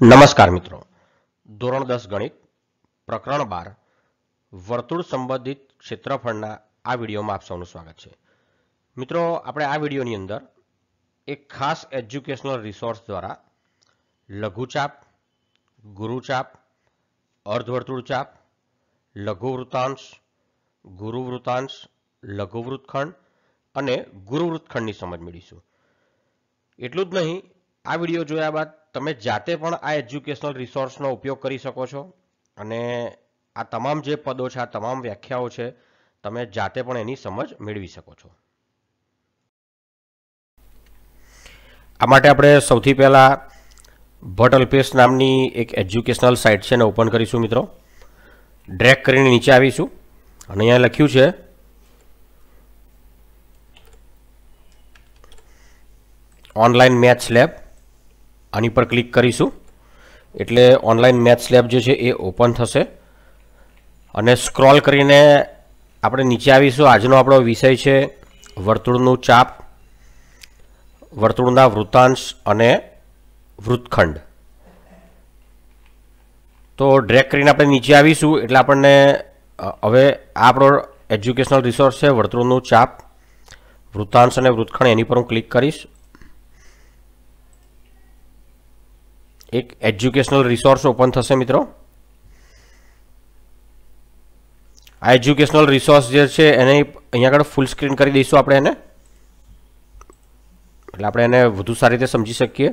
નમસ્કાર મિત્રો ધોરણ દસ ગણિત પ્રકરણ બાર વર્તુળ સંબંધિત ક્ષેત્રફળના આ વિડીયોમાં આપ સૌનું સ્વાગત છે મિત્રો આપણે આ વિડીયોની અંદર એક ખાસ એજ્યુકેશનલ રિસોર્સ દ્વારા લઘુચાપ ગુરુચાપ અર્ધવર્તુળચાપ લઘુવૃતાંશ ગુરુવૃતાંશ લઘુવૃત્તખંડ અને ગુરુવૃત્તખંડની સમજ મેળવીશું એટલું જ નહીં આ વિડીયો જોયા બાદ તમે જાતે પણ આ એજ્યુકેશનલ રિસોર્સનો ઉપયોગ કરી શકો છો અને આ તમામ જે પદો છે આ તમામ વ્યાખ્યાઓ છે તમે જાતે પણ એની સમજ મેળવી શકો છો આ માટે આપણે સૌથી પહેલાં ભટ્ટ અલ્પેશ નામની એક એજ્યુકેશનલ સાઇટ છે એને ઓપન કરીશું મિત્રો ડ્રેક કરીને નીચે આવીશું અને અહીંયા લખ્યું છે ઓનલાઈન મેથ્સ લેબ આની પર ક્લિક કરીશું એટલે ઓનલાઈન મેથ્સ લેબ જે છે એ ઓપન થશે અને સ્ક્રોલ કરીને આપણે નીચે આવીશું આજનો આપણો વિષય છે વર્તુળનું ચાપ વર્તુળના વૃત્તાંશ અને વૃત્તખંડ તો ડ્રેક કરીને આપણે નીચે આવીશું એટલે આપણને હવે આ આપણો એજ્યુકેશનલ રિસોર્સ છે વર્તુળનું ચાપ વૃત્તાંશ અને વૃત્તખંડ એની પર હું ક્લિક કરીશ એક એજ્યુકેશનલ રિસોર્સ ઓપન થશે મિત્રો આ એજ્યુકેશનલ રિસોર્સ જે છે એને અહીંયા આગળ ફૂલ સ્ક્રીન કરી દઈશું આપણે એને એટલે આપણે એને વધુ સારી રીતે સમજી શકીએ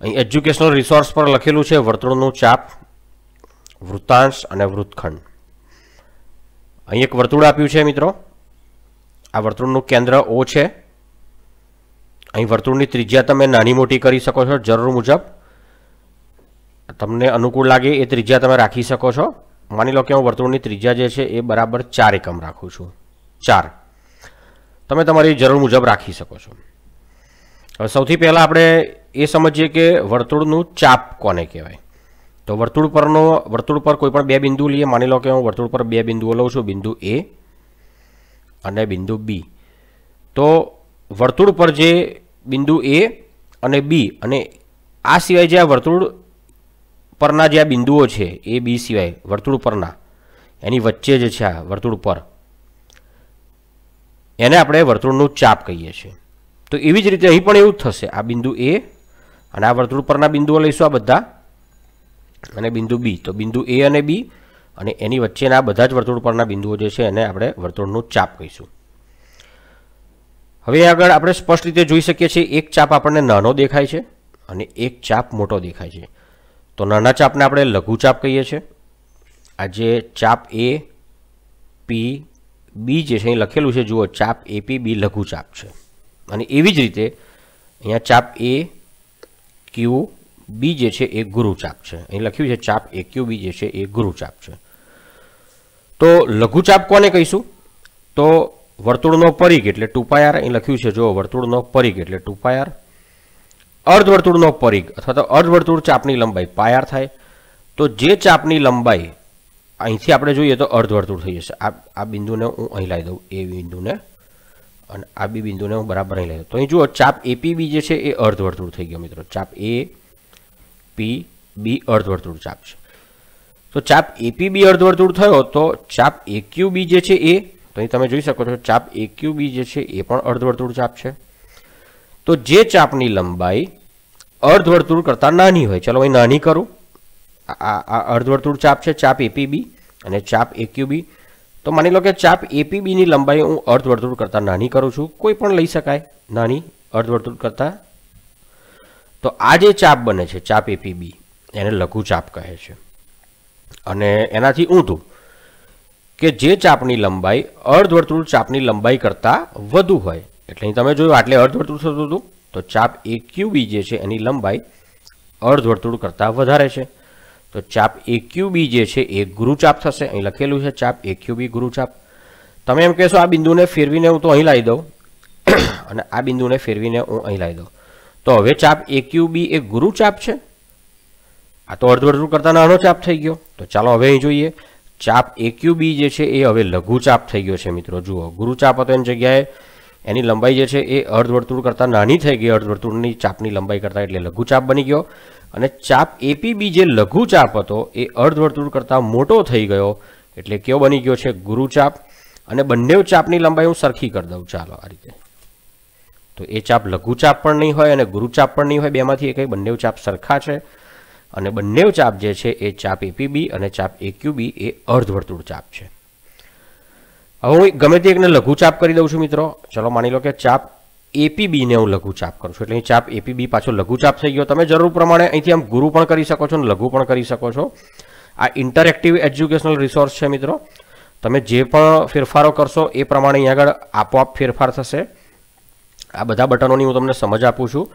અહીં એજ્યુકેશનલ રિસોર્સ પર લખેલું છે વર્તુળનું ચાપ વૃત્તાંશ અને વૃત્તખંડ અહીં એક વર્તુળ આપ્યું છે મિત્રો આ વર્તુળનું કેન્દ્ર ઓ છે અહીં વર્તુળની ત્રિજ્યા તમે નાની મોટી કરી શકો છો જરૂર મુજબ તમને અનુકૂળ લાગે એ ત્રિજ્યા તમે રાખી શકો છો માની લો કે હું વર્તુળની ત્રિજ્યા જે છે એ બરાબર ચાર એકમ રાખું છું ચાર તમે તમારી જરૂર મુજબ રાખી શકો છો હવે સૌથી પહેલાં આપણે એ સમજીએ કે વર્તુળનું ચાપ કોને કહેવાય તો વર્તુળ પરનો વર્તુળ પર કોઈ પણ બે બિંદુ લઈએ માની લો કે હું વર્તુળ પર બે બિંદુઓ લઉં છું બિંદુ એ અને બિંદુ બી તો વર્તુળ પર જે બિંદુ એ અને બી અને આ સિવાય જે આ વર્તુળ પરના જે આ બિંદુઓ છે એ બી સિવાય વર્તુળ પરના એની વચ્ચે જે છે આ વર્તુળ પર એને આપણે વર્તુળનું ચાપ કહીએ છીએ તો એવી જ રીતે અહીં પણ એવું જ થશે આ બિંદુ એ અને આ વર્તુળ પરના બિંદુઓ લઈશું આ બધા અને બિંદુ બી તો બિંદુ એ અને બી અને એની વચ્ચેના બધા જ વર્તુળ પરના બિંદુઓ જે છે એને આપણે વર્તુળનું ચાપ કહીશું હવે આગળ આપણે સ્પષ્ટ રીતે જોઈ શકીએ છીએ એક ચાપ આપણને નાનો દેખાય છે અને એક ચાપ મોટો દેખાય છે તો નાના ચાપને આપણે લઘુ ચાપ કહીએ છીએ આજે ચાપ એ પી બી જે છે અહીં લખેલું છે જુઓ ચાપ એપી બી લઘુ ચાપ છે અને એવી જ રીતે અહીંયા ચાપ એ ક્યુ બી જે છે એ ગુરુચાપ છે અહીં લખ્યું છે ચાપ એ ક્યુ બી જે છે એ ગુરુ ચાપ છે તો લઘુચાપ કોને કહીશું તો વર્તુળનો પરિઘ એટલે ટુપાયાર અહીં લખ્યું છે જો વર્તુળનો પરિઘ એટલે ટુપાયાર અર્ધવર્તુળનો પરિઘ અથવા તો અર્ધવર્તુળ ચાપની લંબાઈ પાયાર થાય તો જે ચાપની લંબાઈ અહીંથી આપણે જોઈએ તો અર્ધવર્તુળ થઈ જશે આ આ બિંદુને હું અહીં લાવી દઉં એ બિંદુને અને આ બી બિંદુને હું બરાબર અહીં લાવી દઉં તો અહીં જુઓ ચાપ એપીબી જે છે એ અર્ધવર્તુળ થઈ ગયો મિત્રો ચાપ એ પી બી અર્ધવર્તુળ ચાપ છે તો ચાપ એપીબી અર્ધવર્તુળ થયો તો ચાપ એક્યુબી જે છે એ તો અહીં તમે જોઈ શકો છો ચાપ એક્યુબી જે છે એ પણ અર્ધવર્તુળ ચાપ છે તો જે ચાપની લંબાઈ અર્ધવર્તુળ કરતાં નાની હોય ચલો અહીં નાની કરું આ અર્ધવર્તુળ ચાપ છે ચાપ એપીબી અને ચાપ એક્યુબી તો માની લો કે ચાપ એપીબીની લંબાઈ હું અર્ધવર્તુળ કરતાં નાની કરું છું કોઈ પણ લઈ શકાય નાની અર્ધવર્તુળ કરતાં તો આ જે ચાપ બને છે ચાપ એપીબી એને લઘુ ચાપ કહે છે અને એનાથી ઊંધું કે જે ચાપની લંબાઈ અર્ધવર્તુળ ચાપની લંબાઈ કરતાં વધુ હોય એટલે અહીં તમે જોયું આટલે અર્ધવર્તુળ થતું હતું તો ચાપ ક્યુ બી જે છે એની લંબાઈ અર્ધવર્તુળ કરતાં વધારે છે તો ચાપ બી જે છે એ ગુરુચાપ થશે અહીં લખેલું છે ચાપ એક્યુબી ગુરુચાપ તમે એમ કહેશો આ બિંદુને ફેરવીને હું તો અહીં લાવી દઉં અને આ બિંદુને ફેરવીને હું અહીં લાવી દઉં તો હવે ચાપ બી એ ગુરુચાપ છે આ તો અર્ધવર્તુળ કરતાં નાનો ચાપ થઈ ગયો તો ચાલો હવે અહીં જોઈએ ચાપ બી જે છે એ હવે લઘુચાપ થઈ ગયો છે મિત્રો જુઓ ગુરુચાપ હતો એની જગ્યાએ એની લંબાઈ જે છે એ અર્ધવર્તુળ કરતાં નાની થઈ ગઈ અર્ધવર્તુળની ચાપની લંબાઈ કરતાં એટલે લઘુચાપ બની ગયો અને ચાપ એપીબી જે લઘુચાપ હતો એ અર્ધવર્તુળ કરતાં મોટો થઈ ગયો એટલે કયો બની ગયો છે ગુરુચાપ અને બંને ચાપની લંબાઈ હું સરખી કરી દઉં ચાલો આ રીતે તો એ ચાપ લઘુચાપ પણ નહીં હોય અને ગુરુચાપ પણ નહીં હોય બેમાંથી એ કંઈ બંને ચાપ સરખા છે અને બંને ચાપ જે છે એ ચાપ એપીબી અને ચાપ એક્યુબી એ અર્ધવર્તુળ ચાપ છે હવે હું ગમે તે એકને લઘુ ચાપ કરી દઉં છું મિત્રો ચલો માની લો કે ચાપ એપીબીને હું લઘુ ચાપ કરું છું એટલે અહીં ચાપ એપીબી પાછો લઘુ ચાપ થઈ ગયો તમે જરૂર પ્રમાણે અહીંથી આમ ગુરુ પણ કરી શકો છો અને લઘુ પણ કરી શકો છો આ ઇન્ટરેક્ટિવ એજ્યુકેશનલ રિસોર્સ છે મિત્રો તમે જે પણ ફેરફારો કરશો એ પ્રમાણે અહીં આગળ આપોઆપ ફેરફાર થશે આ બધા બટનોની હું તમને સમજ આપું છું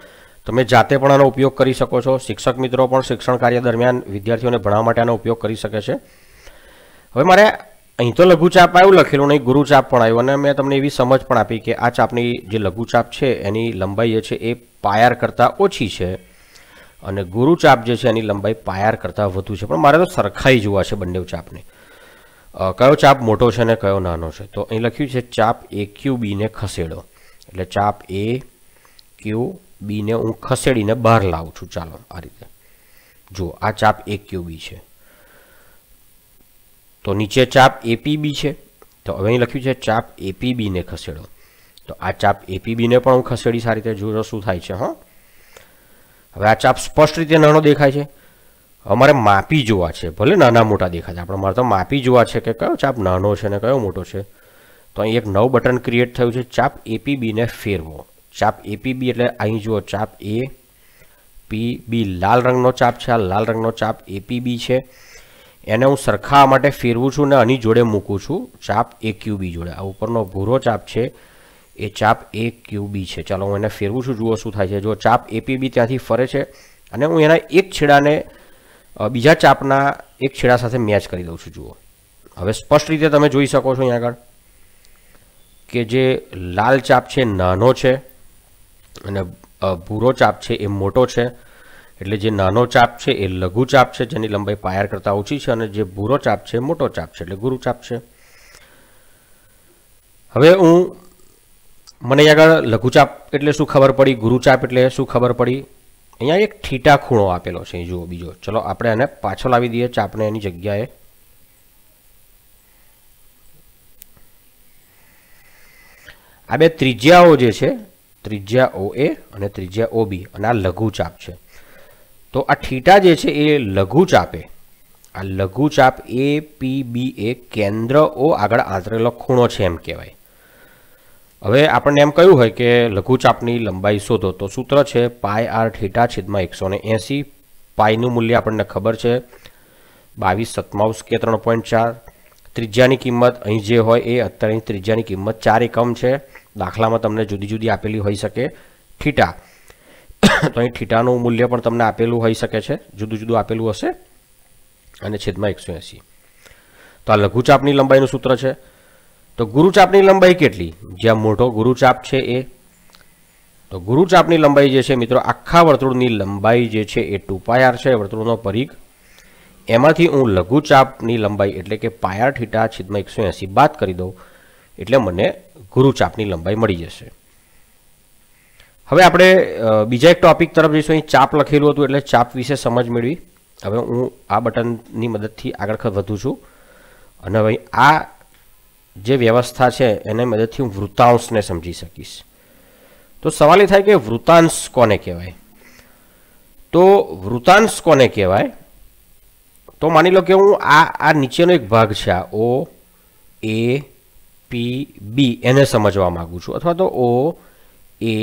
તમે જાતે પણ આનો ઉપયોગ કરી શકો છો શિક્ષક મિત્રો પણ શિક્ષણ કાર્ય દરમિયાન વિદ્યાર્થીઓને ભણાવવા માટે આનો ઉપયોગ કરી શકે છે હવે મારે અહીં તો લઘુચાપ આવ્યું લખેલું નહીં ગુરુચાપ પણ આવ્યું અને મેં તમને એવી સમજ પણ આપી કે આ ચાપની જે લઘુચાપ છે એની લંબાઈ જે છે એ પાયાર કરતાં ઓછી છે અને ગુરુચાપ જે છે એની લંબાઈ પાયાર કરતાં વધુ છે પણ મારે તો સરખાઈ જોવા છે બંને ચાપને કયો ચાપ મોટો છે અને કયો નાનો છે તો અહીં લખ્યું છે ચાપ એ ક્યુ બીને ખસેડો એટલે ચાપ એ ક્યુ બીને હું ખસેડીને બહાર લાવું છું ચાલો આ રીતે જો આ ચાપ એક બી છે તો નીચે ચાપ એપીબી છે તો હવે અહીં લખ્યું છે ચાપ એપીબીને ખસેડો તો આ ચાપ એપીબીને પણ હું ખસેડી સારી રીતે જોજો શું થાય છે હા હવે આ ચાપ સ્પષ્ટ રીતે નાનો દેખાય છે અમારે માપી જોવા છે ભલે નાના મોટા દેખાય છે પણ મારે તો માપી જોવા છે કે કયો ચાપ નાનો છે ને કયો મોટો છે તો અહીં એક નવું બટન ક્રિએટ થયું છે ચાપ એપીબીને ફેરવો ચાપ એપીબી એટલે અહીં જુઓ ચાપ એ પી બી લાલ રંગનો ચાપ છે આ લાલ રંગનો ચાપ એપીબી છે એને હું સરખાવા માટે ફેરવું છું ને આની જોડે મૂકું છું ચાપ એ ક્યુબી જોડે આ ઉપરનો ભૂરો ચાપ છે એ ચાપ એ ક્યુબી છે ચાલો હું એને ફેરવું છું જુઓ શું થાય છે જો ચાપ એપીબી ત્યાંથી ફરે છે અને હું એના એક છેડાને બીજા ચાપના એક છેડા સાથે મેચ કરી દઉં છું જુઓ હવે સ્પષ્ટ રીતે તમે જોઈ શકો છો અહીંયા આગળ કે જે લાલ ચાપ છે નાનો છે અને ભૂરો ચાપ છે એ મોટો છે એટલે જે નાનો ચાપ છે એ લઘુ ચાપ છે જેની લંબાઈ પાયર કરતાં ઓછી છે અને જે ભૂરો ચાપ છે મોટો ચાપ છે એટલે ગુરુ ચાપ છે હવે હું મને આગળ લઘુચાપ એટલે શું ખબર પડી ગુરુચાપ એટલે શું ખબર પડી અહીંયા એક ઠીટા ખૂણો આપેલો છે જુઓ બીજો ચલો આપણે એને પાછો લાવી દઈએ ચાપને એની જગ્યાએ આ બે ત્રિજ્યાઓ જે છે ત્રિજ્યા ઓ એ અને ત્રિજ્યા ઓ બી અને આ લઘુચાપ છે તો આ થીટા જે છે એ લઘુચાપે આ લઘુચાપ એ પી બી એ કેન્દ્ર ઓ આગળ આંતરેલો ખૂણો છે એમ કહેવાય હવે આપણને એમ કહ્યું હોય કે લઘુચાપની લંબાઈ શોધો તો સૂત્ર છે પાય આર થીટા છેદમાં એકસો ને એંસી પાયનું મૂલ્ય આપણને ખબર છે બાવીસ સતમાઉસ કે ત્રણ પોઈન્ટ ચાર ત્રિજ્યાની કિંમત અહીં જે હોય એ અત્યારની ત્રિજ્યાની કિંમત ચાર એકમ છે દાખલામાં તમને જુદી જુદી આપેલી હોઈ શકે થીટા તો અહીં થીટાનું મૂલ્ય પણ તમને આપેલું હોઈ શકે છે જુદું જુદું આપેલું હશે અને છેદમાં એકસો એંસી તો આ લઘુચાપની લંબાઈનું સૂત્ર છે તો ગુરુચાપની લંબાઈ કેટલી જ્યાં મોટો ગુરુચાપ છે એ તો ગુરુચાપની લંબાઈ જે છે મિત્રો આખા વર્તુળની લંબાઈ જે છે એ ટુ પાયાર છે વર્તુળનો પરિઘ એમાંથી હું લઘુચાપની લંબાઈ એટલે કે પાયાર ઠીટા છેદમાં એકસો એંસી બાદ કરી દઉં એટલે મને ગુરુચાપની લંબાઈ મળી જશે હવે આપણે બીજા એક ટોપિક તરફ જઈશું અહીં ચાપ લખેલું હતું એટલે ચાપ વિશે સમજ મેળવી હવે હું આ બટનની મદદથી આગળ વધું છું અને હવે આ જે વ્યવસ્થા છે એને મદદથી હું વૃતાંશને સમજી શકીશ તો સવાલ એ થાય કે વૃતાંશ કોને કહેવાય તો વૃતાંશ કોને કહેવાય તો માની લો કે હું આ આ નીચેનો એક ભાગ છે આ ઓ એ પી બી એને સમજવા માગું છું અથવા તો ઓ એ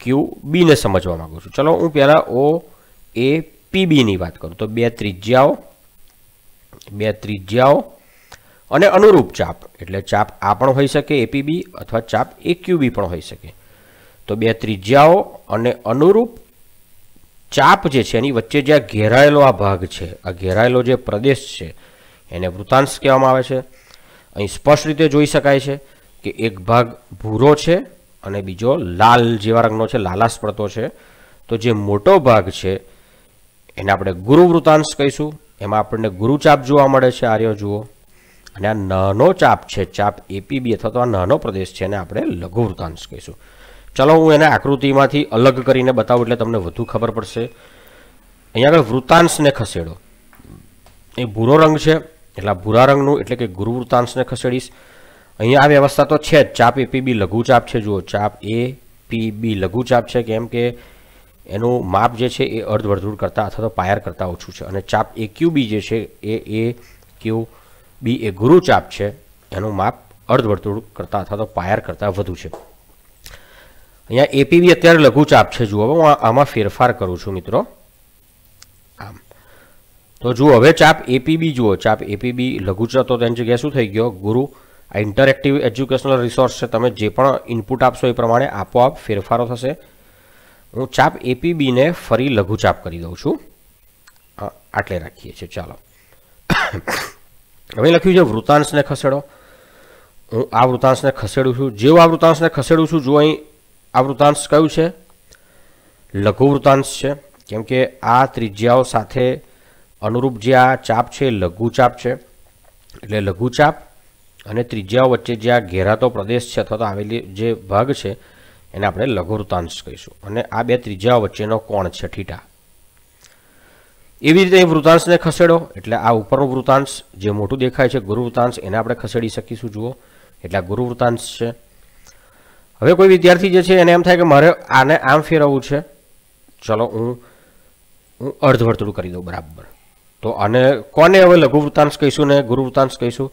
ક્યુ બીને સમજવા માગું છું ચલો હું પહેલાં ઓ એ પી બીની વાત કરું તો બે ત્રિજ્યાઓ બે ત્રિજ્યાઓ અને અનુરૂપ ચાપ એટલે ચાપ આ પણ હોઈ શકે એપીબી અથવા ચાપ એ એક્યુબી પણ હોઈ શકે તો બે ત્રિજ્યાઓ અને અનુરૂપ ચાપ જે છે એની વચ્ચે જ્યાં ઘેરાયેલો આ ભાગ છે આ ઘેરાયેલો જે પ્રદેશ છે એને વૃતાંશ કહેવામાં આવે છે અહીં સ્પષ્ટ રીતે જોઈ શકાય છે કે એક ભાગ ભૂરો છે અને બીજો લાલ જેવા રંગનો છે લાલાશ પડતો છે તો જે મોટો ભાગ છે એને આપણે ગુરુ વૃતાંશ કહીશું એમાં આપણને ગુરુ ચાપ જોવા મળે છે આર્યો જુઓ અને આ નાનો ચાપ છે ચાપ એપીબી અથવા તો આ નાનો પ્રદેશ છે એને આપણે લઘુ વૃતાંશ કહીશું ચાલો હું એને આકૃતિમાંથી અલગ કરીને બતાવું એટલે તમને વધુ ખબર પડશે અહીંયા આગળ વૃતાંશને ખસેડો એ ભૂરો રંગ છે એટલે ભૂરા રંગનું એટલે કે ગુરુ વૃત્તાંશને ખસેડીશ અહીંયા આ વ્યવસ્થા તો છે જ ચાપ એ પીબી લઘુચાપ છે જુઓ ચાપ એ પીબી લઘુચાપ છે કેમ કે એનું માપ જે છે એ અર્ધવર્તુળ કરતાં અથવા તો પાયર કરતાં ઓછું છે અને ચાપ એ ક્યુબી જે છે એ એ ક્યુ બી એ ગુરુ ચાપ છે એનું માપ અર્ધવર્તુળ કરતાં અથવા તો પાયર કરતાં વધુ છે અહીંયા એપીબી અત્યારે લઘુચાપ છે જુઓ હું આમાં ફેરફાર કરું છું મિત્રો આમ તો જુઓ હવે ચાપ એપીબી જુઓ ચાપ એપીબી લઘુચર તેની જગ્યાએ શું થઈ ગયો ગુરુ આ ઇન્ટરેક્ટિવ એજ્યુકેશનલ રિસોર્સ છે તમે જે પણ ઇનપુટ આપશો એ પ્રમાણે આપોઆપ ફેરફારો થશે હું ચાપ એપીબીને ફરી લઘુચાપ કરી દઉં છું આટલે રાખીએ છીએ ચાલો હવે લખ્યું છે વૃતાંશને ખસેડો હું આ વૃતાંશને ખસેડું છું જેવું આ વૃતાંશને ખસેડું છું જો અહીં આ વૃતાંશ કયું છે લઘુ વૃતાંશ છે કેમ કે આ ત્રિજ્યાઓ સાથે અનુરૂપ જે આ ચાપ છે એ લઘુચાપ છે એટલે લઘુચાપ અને ત્રિજ્યાઓ વચ્ચે જે આ ઘેરાતો પ્રદેશ છે અથવા તો આવેલી જે ભાગ છે એને આપણે લઘુવૃત્તાંશ કહીશું અને આ બે ત્રિજ્યાઓ વચ્ચેનો કોણ છે ઠીટા એવી રીતે વૃતાંશને ખસેડો એટલે આ ઉપરનો વૃતાંશ જે મોટું દેખાય છે ગુરુ વૃતાંશ એને આપણે ખસેડી શકીશું જુઓ એટલે આ ગુરુ વૃતાંશ છે હવે કોઈ વિદ્યાર્થી જે છે એને એમ થાય કે મારે આને આમ ફેરવવું છે ચલો હું હું અર્ધવર્તુળ કરી દઉં બરાબર તો આને કોને હવે લઘુ વૃત્તાંશ કહીશું ને ગુરુ વૃત્તાંશ કહીશું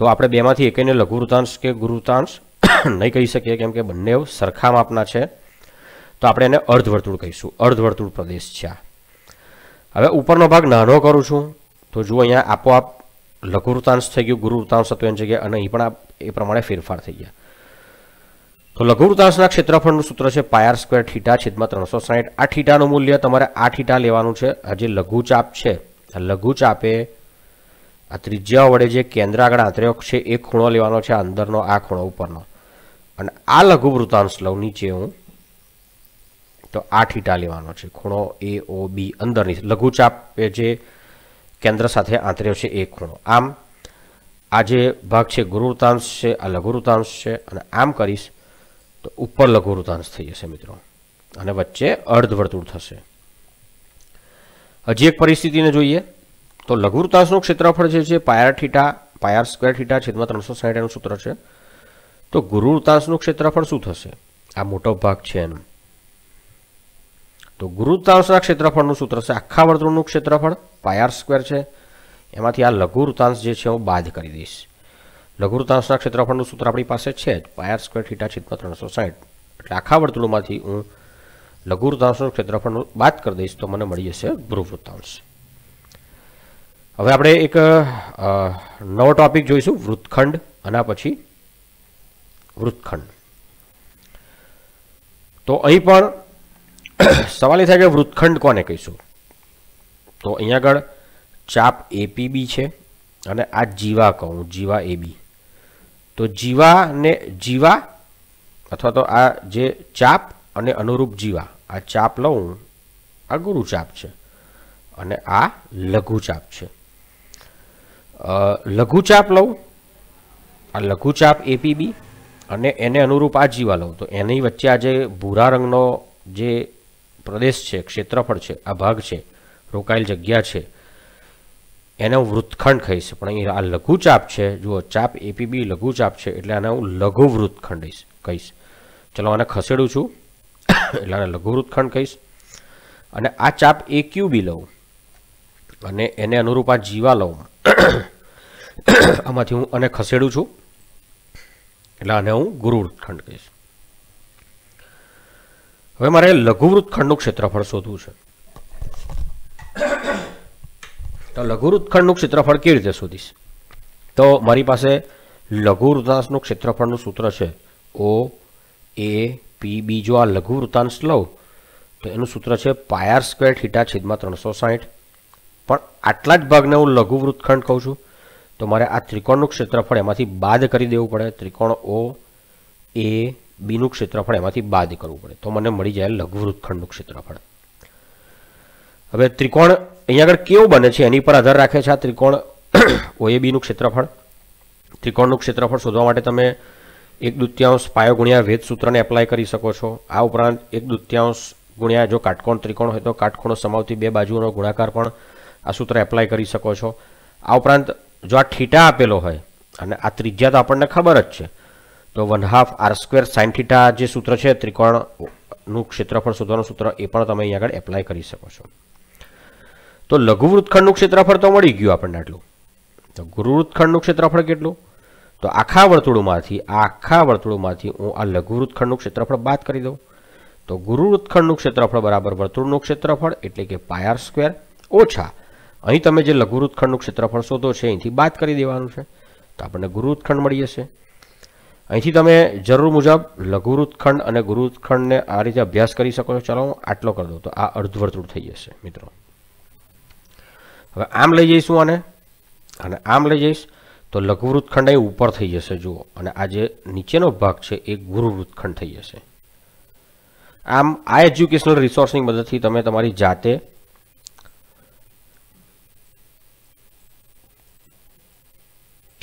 તો આપણે બેમાંથી એકને લઘુ વૃત્તાંશ કે ગુરુ વૃત્તાંશ નહીં કહી શકીએ કેમ કે બંને સરખા માપના છે તો આપણે એને અર્ધવર્તુળ કહીશું અર્ધવર્તુળ પ્રદેશ છે આ હવે ઉપરનો ભાગ નાનો કરું છું તો જુઓ અહીંયા આપોઆપ લઘુ વૃત્તાંશ થઈ ગયું ગુરુ વૃત્તાંશ હતો એની જગ્યાએ અને અહીં પણ એ પ્રમાણે ફેરફાર થઈ ગયા તો લઘુ વૃત્તાંશના ક્ષેત્રફળનું સૂત્ર છે પાયર સ્ક્વેર થીટા છેદમાં ત્રણસો સાઠ આ થીટાનું મૂલ્ય તમારે આ થીટા લેવાનું છે આ જે લઘુચાપ છે લઘુ ચાપે આ ત્રિજ્યા વડે જે કેન્દ્ર આગળ આંતર્યો છે એ ખૂણો લેવાનો છે અંદરનો આ ખૂણો ઉપરનો અને આ લઘુ વૃતાંશ લઉં નીચે હું તો આ ઠીટા લેવાનો છે ખૂણો એ ઓ બી અંદરની લઘુચાપ એ જે કેન્દ્ર સાથે આંતર્યો છે એ ખૂણો આમ આ જે ભાગ છે ગુરુ વૃતાંશ છે આ લઘુ લઘુવૃતાંશ છે અને આમ કરીશ તો ઉપર લઘુ લઘુવૃતાંશ થઈ જશે મિત્રો અને વચ્ચે અર્ધવર્તુળ થશે હજી એક પરિસ્થિતિને જોઈએ તો લઘુતાંશનું ક્ષેત્રફળ જે છે પાયર ઠીટા પાયર સ્ક્વેર ઠીટા છેદમાં ત્રણસો સાઠ એનું સૂત્ર છે તો ગુરુતાંશનું ક્ષેત્રફળ શું થશે આ મોટો ભાગ છે એનો તો ગુરુતાંશના ક્ષેત્રફળનું સૂત્ર છે આખા વર્તુળનું ક્ષેત્રફળ પાયર સ્ક્વેર છે એમાંથી આ લઘુવૃતાંશ જે છે હું બાદ કરી દઈશ લઘુતાંશના ક્ષેત્રફળનું સૂત્ર આપણી પાસે છે જ પાયર સ્ક્વેર ઠીટા છેદમાં ત્રણસો સાઠ એટલે આખા વર્તુળમાંથી હું લઘુવૃત્તાંશનું ક્ષેત્રફળનું બાદ કરી દઈશ તો મને મળી જશે વૃત્તાંશ હવે આપણે એક નવો ટોપિક જોઈશું વૃત્તખંડ આના પછી વૃત્તખંડ તો અહીં પણ સવાલ એ થાય કે વૃત્તખંડ કોને કહીશું તો અહીંયા આગળ ચાપ એપીબી છે અને આ જીવા કહું જીવા એબી તો જીવાને જીવા અથવા તો આ જે ચાપ અને અનુરૂપ જીવા આ ચાપ લઉં આ ગુરુ ચાપ છે અને આ લઘુચાપ છે લઘુચાપ લઉં આ લઘુચાપ એપીબી અને એને અનુરૂપ આ જીવા લઉં તો એની વચ્ચે આ જે ભૂરા રંગનો જે પ્રદેશ છે ક્ષેત્રફળ છે આ ભાગ છે રોકાયેલ જગ્યા છે એને હું વૃત્તખંડ કહીશ પણ અહીં આ લઘુચાપ છે જુઓ ચાપ એપીબી લઘુચાપ છે એટલે આને હું લઘુ વૃત્તખંડ કહીશ ચલો આને ખસેડું છું એટલે આને કહીશ અને આ ચાપ એ ક્યુ બી લઉં અને એને અનુરૂપ આ જીવા લઉં આમાંથી હું અને ખસેડું છું એટલે આને હું ગુરુવૃત્તખંડ કહીશ હવે મારે લઘુવૃત્તખંડનું ક્ષેત્રફળ શોધવું છે તો લઘુવૃત્તખંડનું ક્ષેત્રફળ કેવી રીતે શોધીશ તો મારી પાસે લઘુવૃત્તાંશનું ક્ષેત્રફળનું સૂત્ર છે ઓ એ પી બી જો આ લઘુ વૃત્તાંશ લઉં તો એનું સૂત્ર છે પાયાર સ્ક્વેર થીટા છેદમાં ત્રણસો સાહીઠ પણ આટલા જ ભાગને હું લઘુ વૃત્તખંડ કહું છું તો મારે આ ત્રિકોણનું ક્ષેત્રફળ એમાંથી બાદ કરી દેવું પડે ત્રિકોણ ઓ એ બીનું ક્ષેત્રફળ એમાંથી બાદ કરવું પડે તો મને મળી જાય લઘુ વૃત્તખંડનું ક્ષેત્રફળ હવે ત્રિકોણ અહીંયા આગળ કેવું બને છે એની પર આધાર રાખે છે આ ત્રિકોણ ઓએબીનું ક્ષેત્રફળ ત્રિકોણનું ક્ષેત્રફળ શોધવા માટે તમે એક દૃત્યાંશ પાયો ગુણ્યા વેદ સૂત્રને એપ્લાય કરી શકો છો આ ઉપરાંત એક દૃત્યાંશ ગુણ્યા જો કાટકોણ ત્રિકોણ હોય તો કાટકોણો સમાવતી બે બાજુઓનો ગુણાકાર પણ આ સૂત્ર એપ્લાય કરી શકો છો આ ઉપરાંત જો આ ઠીટા આપેલો હોય અને આ ત્રિજ્યા તો આપણને ખબર જ છે તો one half R square sine theta જે સૂત્ર છે ત્રિકોણનું ક્ષેત્રફળ શોધવાનું સૂત્ર એ પણ તમે અહીં આગળ એપ્લાય કરી શકો છો તો લઘુ વૃત્તખંડનું ક્ષેત્રફળ તો મળી ગયું આપણને આટલું તો ગુરુ વૃત્તખંડનું ક્ષેત્રફળ કેટલું તો આખા વર્તુળમાંથી આખા વર્તુળમાંથી હું આ લઘુવૃત્તખંડનું ક્ષેત્રફળ બાદ કરી દઉં તો ગુરુવૃત્તખંડનું ક્ષેત્રફળ બરાબર વર્તુળનું ક્ષેત્રફળ એટલે કે પાયાર સ્ક્વેર ઓછા અહીં તમે જે લઘુવૃત્તખંડનું ક્ષેત્રફળ શોધો છે અહીંથી બાદ કરી દેવાનું છે તો આપણને ગુરુવૃત્તખંડ મળી જશે અહીંથી તમે જરૂર મુજબ લઘુવૃત્તખંડ અને ગુરુવૃત્તખંડને આ રીતે અભ્યાસ કરી શકો છો ચલો હું આટલો કરી દઉં તો આ અર્ધવર્તુળ થઈ જશે મિત્રો હવે આમ લઈ જઈશું આને અને આમ લઈ જઈશ તો લઘુવૃત્તખંડ અહીં ઉપર થઈ જશે જુઓ અને આ જે નીચેનો ભાગ છે એ ગુરુવૃત્તખંડ થઈ જશે આમ આ એજ્યુકેશનલ રિસોર્સની મદદથી તમે તમારી જાતે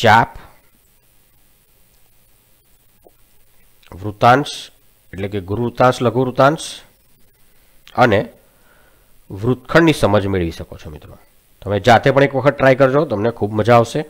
ચાપ વૃતાંશ એટલે કે ગુરુવૃતાંશ લઘુવૃતાંશ અને વૃત્તખંડની સમજ મેળવી શકો છો મિત્રો તમે જાતે પણ એક વખત ટ્રાય કરજો તમને ખૂબ મજા આવશે